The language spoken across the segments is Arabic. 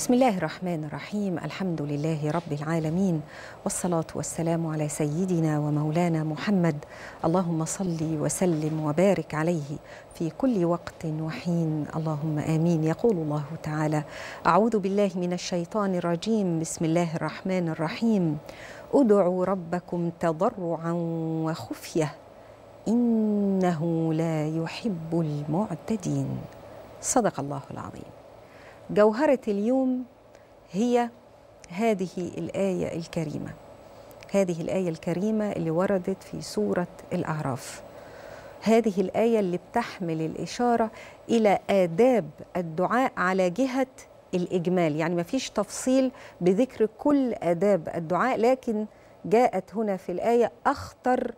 بسم الله الرحمن الرحيم الحمد لله رب العالمين والصلاة والسلام على سيدنا ومولانا محمد اللهم صل وسلم وبارك عليه في كل وقت وحين اللهم آمين يقول الله تعالى أعوذ بالله من الشيطان الرجيم بسم الله الرحمن الرحيم ادعوا ربكم تضرعا وخفيه انه لا يحب المعتدين صدق الله العظيم جوهرة اليوم هي هذه الآية الكريمة هذه الآية الكريمة اللي وردت في سورة الأعراف هذه الآية اللي بتحمل الإشارة إلى آداب الدعاء على جهة الإجمال يعني ما فيش تفصيل بذكر كل آداب الدعاء لكن جاءت هنا في الآية أخطر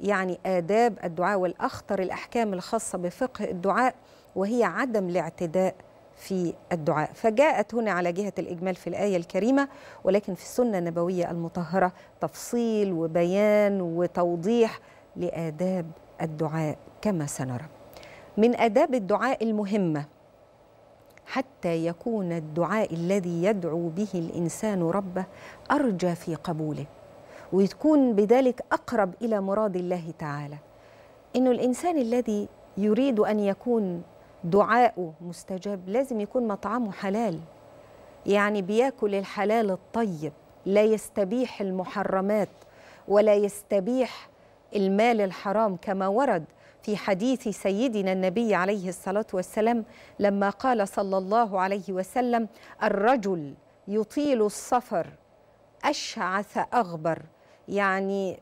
يعني آداب الدعاء والأخطر الأحكام الخاصة بفقه الدعاء وهي عدم الاعتداء في الدعاء فجاءت هنا على جهة الإجمال في الآية الكريمة ولكن في السنة النبوية المطهرة تفصيل وبيان وتوضيح لآداب الدعاء كما سنرى من آداب الدعاء المهمة حتى يكون الدعاء الذي يدعو به الإنسان ربه أرجى في قبوله ويكون بذلك أقرب إلى مراد الله تعالى إنه الإنسان الذي يريد أن يكون دعاءه مستجاب لازم يكون مطعمه حلال يعني بياكل الحلال الطيب لا يستبيح المحرمات ولا يستبيح المال الحرام كما ورد في حديث سيدنا النبي عليه الصلاة والسلام لما قال صلى الله عليه وسلم الرجل يطيل السفر أشعث أغبر يعني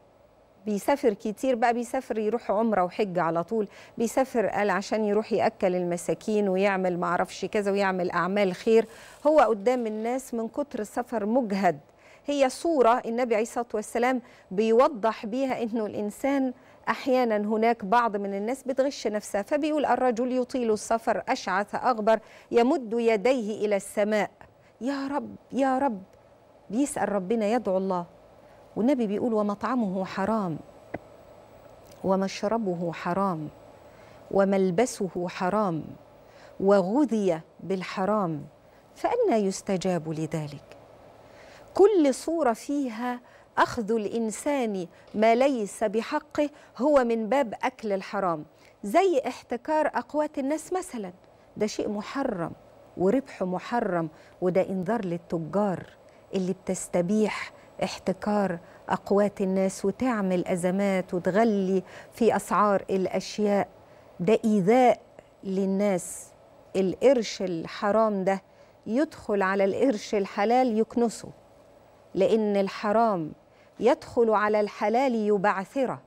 بيسافر كتير بقى بيسافر يروح عمره وحج على طول بيسافر قال عشان يروح ياكل المساكين ويعمل ما اعرفش كذا ويعمل اعمال خير هو قدام الناس من كتر السفر مجهد هي صورة النبي عليه الصلاة والسلام بيوضح بيها أنه الإنسان أحيانا هناك بعض من الناس بتغش نفسها فبيقول الرجل يطيل السفر أشعث أغبر يمد يديه إلى السماء يا رب يا رب بيسأل ربنا يدعو الله والنبي بيقول ومطعمه حرام ومشربه حرام وملبسه حرام وغذي بالحرام فأنى يستجاب لذلك كل صورة فيها أخذ الإنسان ما ليس بحقه هو من باب أكل الحرام زي احتكار أقوات الناس مثلا ده شيء محرم وربح محرم وده إنذار للتجار اللي بتستبيح احتكار اقوات الناس وتعمل ازمات وتغلي في اسعار الاشياء ده ايذاء للناس القرش الحرام ده يدخل على القرش الحلال يكنسه لان الحرام يدخل على الحلال يبعثره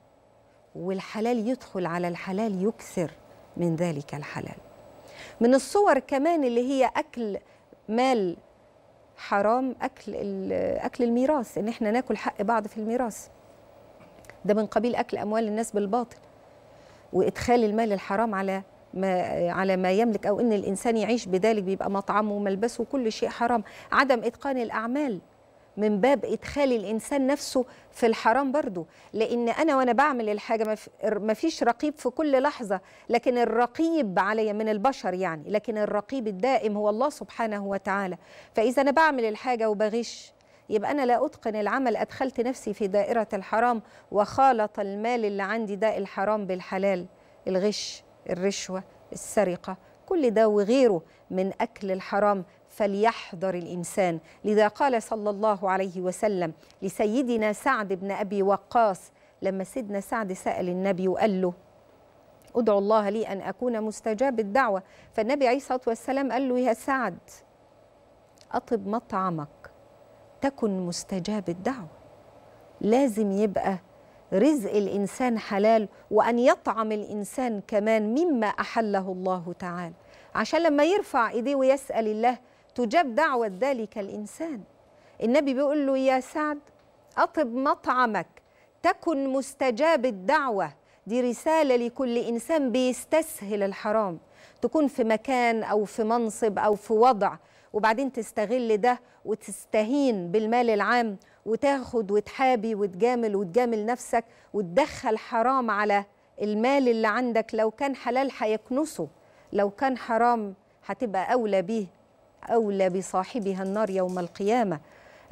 والحلال يدخل على الحلال يكثر من ذلك الحلال من الصور كمان اللي هي اكل مال حرام اكل اكل الميراث ان احنا ناكل حق بعض في الميراث ده من قبيل اكل اموال الناس بالباطل وادخال المال الحرام على ما على ما يملك او ان الانسان يعيش بذلك بيبقى مطعمه وملبسه وكل شيء حرام عدم اتقان الاعمال من باب ادخال الانسان نفسه في الحرام برضه لان انا وانا بعمل الحاجه ما فيش رقيب في كل لحظه لكن الرقيب عليا من البشر يعني لكن الرقيب الدائم هو الله سبحانه وتعالى فاذا انا بعمل الحاجه وبغش يبقى انا لا اتقن العمل ادخلت نفسي في دائره الحرام وخالط المال اللي عندي ده الحرام بالحلال الغش الرشوه السرقه كل ده وغيره من اكل الحرام فليحذر الإنسان لذا قال صلى الله عليه وسلم لسيدنا سعد بن أبي وقاص لما سيدنا سعد سأل النبي وقال له أدعو الله لي أن أكون مستجاب الدعوة فالنبي عليه الصلاة والسلام قال له يا سعد أطب مطعمك تكن مستجاب الدعوة لازم يبقى رزق الإنسان حلال وأن يطعم الإنسان كمان مما أحله الله تعالى عشان لما يرفع إيديه ويسأل الله تجاب دعوة ذلك الإنسان النبي بيقول له يا سعد أطب مطعمك تكن مستجاب الدعوة دي رسالة لكل إنسان بيستسهل الحرام تكون في مكان أو في منصب أو في وضع وبعدين تستغل ده وتستهين بالمال العام وتاخد وتحابي وتجامل وتجامل نفسك وتدخل حرام على المال اللي عندك لو كان حلال هيكنسه لو كان حرام هتبقى أولى بيه أولى بصاحبها النار يوم القيامة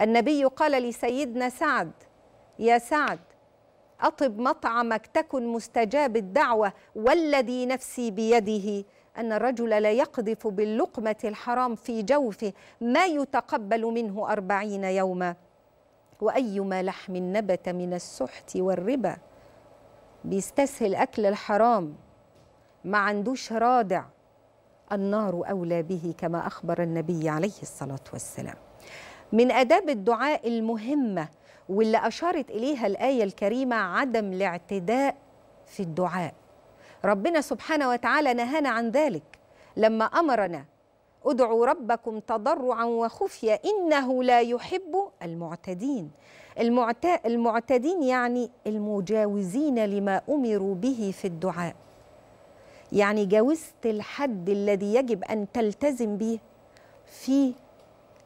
النبي قال لسيدنا سعد يا سعد أطب مطعمك تكن مستجاب الدعوة والذي نفسي بيده أن الرجل لا يقذف باللقمة الحرام في جوفه ما يتقبل منه أربعين يوما وأيما لحم نبت من السحت والربا بيستسهل أكل الحرام ما عندوش رادع النار أولى به كما أخبر النبي عليه الصلاة والسلام من أداب الدعاء المهمة واللي أشارت إليها الآية الكريمة عدم الاعتداء في الدعاء ربنا سبحانه وتعالى نهانا عن ذلك لما أمرنا ادعوا ربكم تضرعا وخفية إنه لا يحب المعتدين المعتدين يعني المجاوزين لما أمروا به في الدعاء يعني جاوزت الحد الذي يجب أن تلتزم به في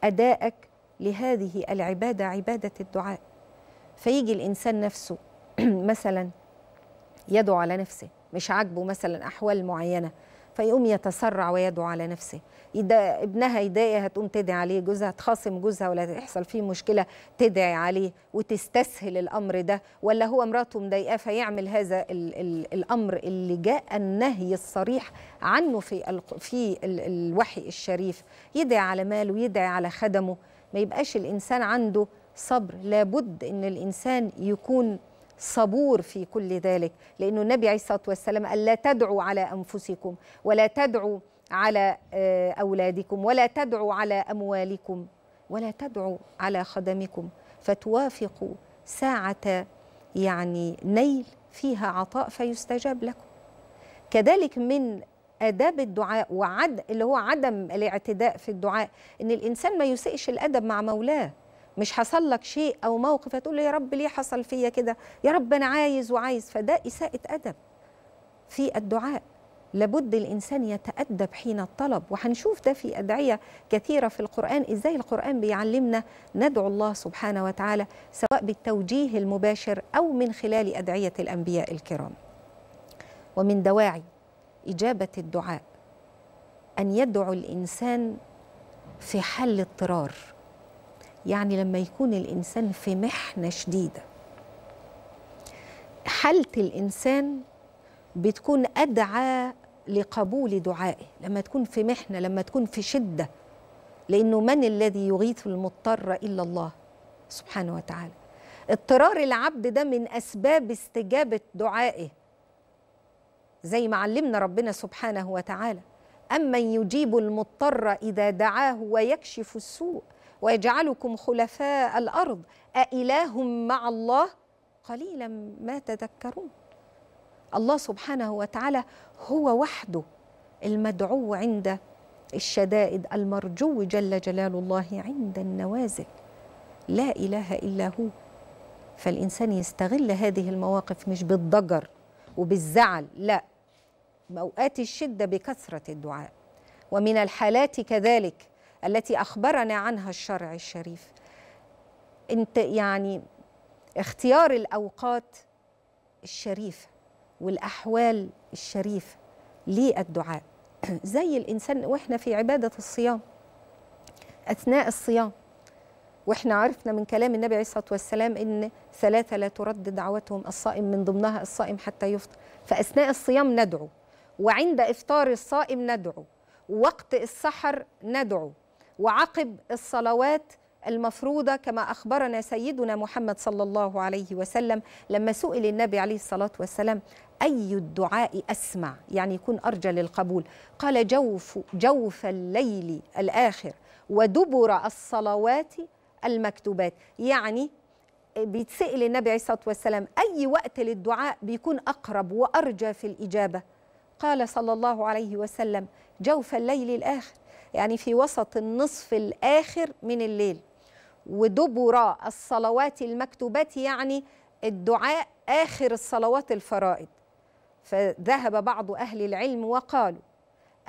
أدائك لهذه العبادة عبادة الدعاء فيجي الإنسان نفسه مثلا يدعو على نفسه مش عاجبه مثلا أحوال معينة فيقوم يتسرع ويدعو على نفسه يدا ابنها يضايق هتقوم تدعي عليه جوزها تخاصم جوزها ولا يحصل فيه مشكله تدعي عليه وتستسهل الامر ده ولا هو مراته مضايقاه فيعمل هذا الـ الـ الامر اللي جاء النهي الصريح عنه في في الوحي الشريف يدعي على ماله يدعي على خدمه ما يبقاش الانسان عنده صبر لابد ان الانسان يكون صبور في كل ذلك لأن النبي عليه الصلاة والسلام قال لا تدعوا على أنفسكم ولا تدعوا على آه، أولادكم ولا تدعوا على أموالكم ولا تدعوا على خدمكم فتوافقوا ساعة يعني نيل فيها عطاء فيستجاب لكم كذلك من آداب الدعاء وعد اللي هو عدم الاعتداء في الدعاء إن الإنسان ما يسئش الأدب مع مولاه مش حصل لك شيء او موقف هتقول يا رب ليه حصل فيا كده يا رب انا عايز وعايز فده اساءه ادب في الدعاء لابد الانسان يتادب حين الطلب وهنشوف ده في ادعيه كثيره في القران ازاي القران بيعلمنا ندعو الله سبحانه وتعالى سواء بالتوجيه المباشر او من خلال ادعيه الانبياء الكرام ومن دواعي اجابه الدعاء ان يدعو الانسان في حل اضطرار يعني لما يكون الإنسان في محنة شديدة حالة الإنسان بتكون أدعى لقبول دعائه لما تكون في محنة لما تكون في شدة لأنه من الذي يغيث المضطر إلا الله سبحانه وتعالى اضطرار العبد ده من أسباب استجابة دعائه زي ما علمنا ربنا سبحانه وتعالى أمن يجيب المضطر إذا دعاه ويكشف السوء ويجعلكم خلفاء الارض أإله مع الله قليلا ما تذكرون الله سبحانه وتعالى هو وحده المدعو عند الشدائد المرجو جل جلال الله عند النوازل لا إله إلا هو فالإنسان يستغل هذه المواقف مش بالضجر وبالزعل لا أوقات الشدة بكثرة الدعاء ومن الحالات كذلك التي أخبرنا عنها الشرع الشريف أنت يعني اختيار الأوقات الشريفة والأحوال الشريفة للدعاء زي الإنسان وإحنا في عبادة الصيام أثناء الصيام واحنا عرفنا من كلام النبي عليه الصلاه والسلام ان ثلاثه لا ترد دعوتهم الصائم من ضمنها الصائم حتى يفطر فاثناء الصيام ندعو وعند افطار الصائم ندعو وقت السحر ندعو وعقب الصلوات المفروضة كما أخبرنا سيدنا محمد صلى الله عليه وسلم لما سئل النبي عليه الصلاة والسلام أي الدعاء أسمع يعني يكون أرجى للقبول قال جوف, جوف الليل الآخر ودبر الصلوات المكتوبات يعني بيتسأل النبي عليه الصلاة والسلام أي وقت للدعاء بيكون أقرب وأرجى في الإجابة قال صلى الله عليه وسلم جوف الليل الآخر يعني في وسط النصف الآخر من الليل ودبر الصلوات المكتوبات يعني الدعاء آخر الصلوات الفرائض فذهب بعض أهل العلم وقالوا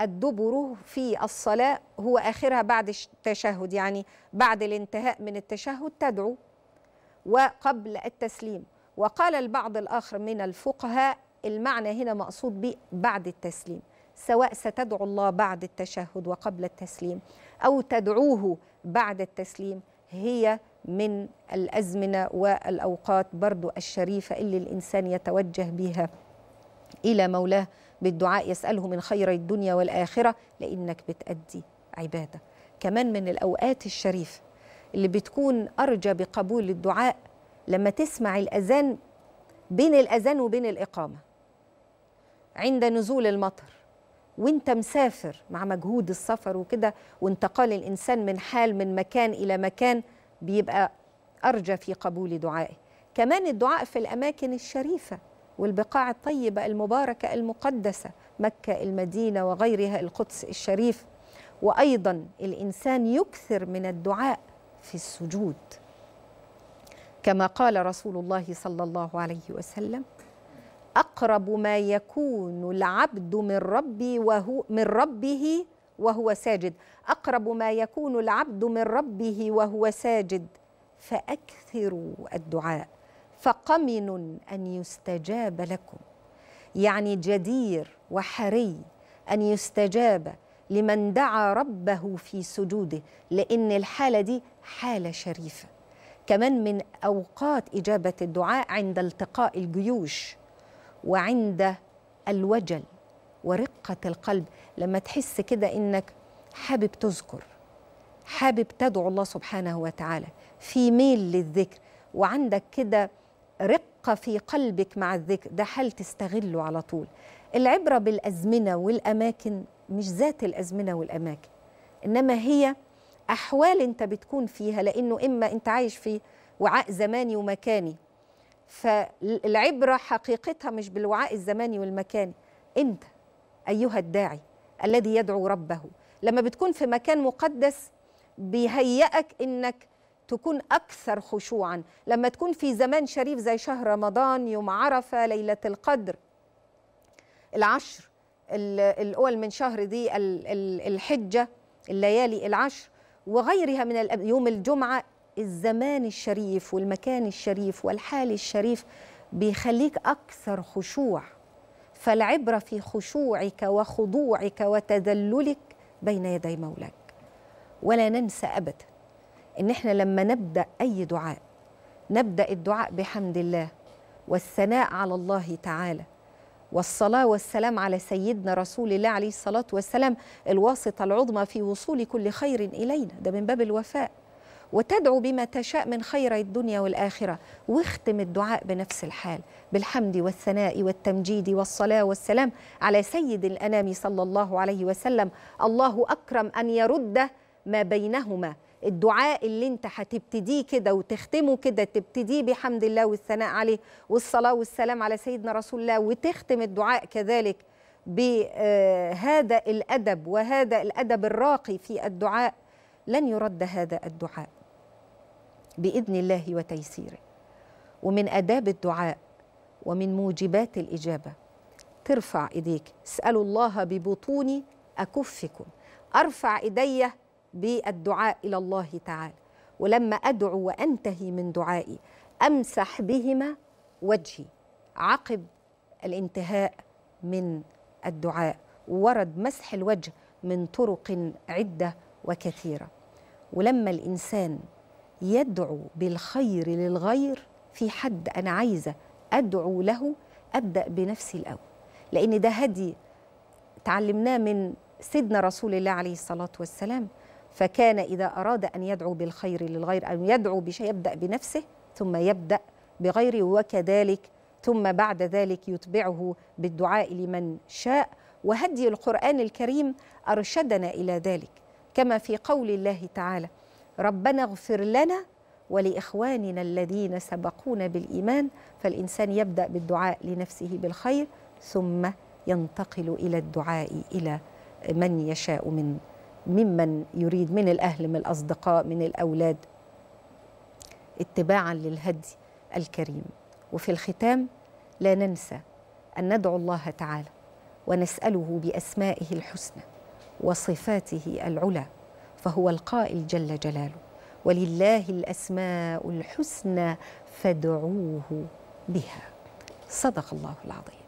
الدبر في الصلاة هو آخرها بعد التشهد يعني بعد الانتهاء من التشهد تدعو وقبل التسليم وقال البعض الآخر من الفقهاء المعنى هنا مقصود به بعد التسليم سواء ستدعو الله بعد التشهد وقبل التسليم أو تدعوه بعد التسليم هي من الأزمنة والأوقات برضو الشريفة اللي الإنسان يتوجه بها إلى مولاه بالدعاء يسأله من خير الدنيا والآخرة لأنك بتأدي عبادة كمان من الأوقات الشريفة اللي بتكون أرجى بقبول الدعاء لما تسمع الأذان بين الأذان وبين الإقامة عند نزول المطر وانت مسافر مع مجهود السفر وكده وانتقال الانسان من حال من مكان الى مكان بيبقى ارجى في قبول دعائه كمان الدعاء في الاماكن الشريفه والبقاع الطيبه المباركه المقدسه مكه المدينه وغيرها القدس الشريف وايضا الانسان يكثر من الدعاء في السجود كما قال رسول الله صلى الله عليه وسلم أقرب ما يكون العبد من ربي وهو من ربه وهو ساجد أقرب ما يكون العبد من ربه وهو ساجد فأكثروا الدعاء فقمن أن يستجاب لكم يعني جدير وحري أن يستجاب لمن دعا ربه في سجوده لأن الحالة دي حالة شريفة كمان من أوقات إجابة الدعاء عند التقاء الجيوش وعند الوجل ورقة القلب لما تحس كده إنك حابب تذكر حابب تدعو الله سبحانه وتعالى في ميل للذكر وعندك كده رقة في قلبك مع الذكر ده حال تستغله على طول العبرة بالأزمنة والأماكن مش ذات الأزمنة والأماكن إنما هي أحوال أنت بتكون فيها لأنه إما أنت عايش في وعاء زماني ومكاني فالعبرة حقيقتها مش بالوعاء الزماني والمكاني أنت أيها الداعي الذي يدعو ربه لما بتكون في مكان مقدس بيهيئك أنك تكون أكثر خشوعا لما تكون في زمان شريف زي شهر رمضان يوم عرفة ليلة القدر العشر الأول من شهر دي الحجة الليالي العشر وغيرها من يوم الجمعة الزمان الشريف والمكان الشريف والحال الشريف بيخليك أكثر خشوع فالعبرة في خشوعك وخضوعك وتذللك بين يدي مولاك ولا ننسى أبدا إن إحنا لما نبدأ أي دعاء نبدأ الدعاء بحمد الله والثناء على الله تعالى والصلاة والسلام على سيدنا رسول الله عليه الصلاة والسلام الواسطة العظمى في وصول كل خير إلينا ده من باب الوفاء وتدعو بما تشاء من خير الدنيا والآخرة واختم الدعاء بنفس الحال بالحمد والثناء والتمجيد والصلاة والسلام على سيد الأنام صلى الله عليه وسلم الله أكرم أن يرد ما بينهما الدعاء اللي انت هتبتديه كده وتختمه كده تبتديه بحمد الله والثناء عليه والصلاة والسلام على سيدنا رسول الله وتختم الدعاء كذلك بهذا آه، الأدب وهذا الأدب الراقي في الدعاء لن يرد هذا الدعاء باذن الله وتيسيره ومن اداب الدعاء ومن موجبات الاجابه ترفع ايديك اسالوا الله ببطوني اكفكم ارفع ايدي بالدعاء الى الله تعالى ولما ادعو وانتهي من دعائي امسح بهما وجهي عقب الانتهاء من الدعاء ورد مسح الوجه من طرق عده وكثيره ولما الانسان يدعو بالخير للغير في حد أنا عايزة أدعو له أبدأ بنفسي الأول لأن ده هدي تعلمناه من سيدنا رسول الله عليه الصلاة والسلام فكان إذا أراد أن يدعو بالخير للغير أو يدعو بشيء يبدأ بنفسه ثم يبدأ بغيره وكذلك ثم بعد ذلك يتبعه بالدعاء لمن شاء وهدي القرآن الكريم أرشدنا إلى ذلك كما في قول الله تعالى ربنا اغفر لنا ولاخواننا الذين سبقونا بالايمان فالانسان يبدا بالدعاء لنفسه بالخير ثم ينتقل الى الدعاء الى من يشاء من ممن يريد من الاهل من الاصدقاء من الاولاد اتباعا للهدي الكريم وفي الختام لا ننسى ان ندعو الله تعالى ونساله باسمائه الحسنى وصفاته العلى فهو القائل جل جلاله ولله الاسماء الحسنى فادعوه بها صدق الله العظيم